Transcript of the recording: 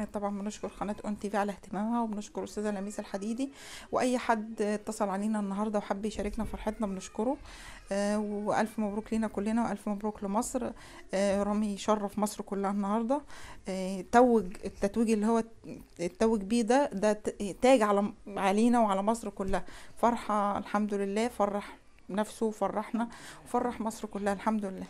آه، طبعا بنشكر قناه اون تي في على اهتمامها وبنشكر استاذه لميس الحديدي واي حد اتصل علينا النهارده وحب يشاركنا فرحتنا بنشكره آه والف مبروك لينا كلنا والف مبروك لمصر آه رامي شرف مصر كلها النهارده آه توج التتويج اللي هو التوج بيه ده ده تاج على علينا وعلى مصر كلها فرحه الحمد لله فرح نفسه وفرحنا وفرح مصر كلها الحمد لله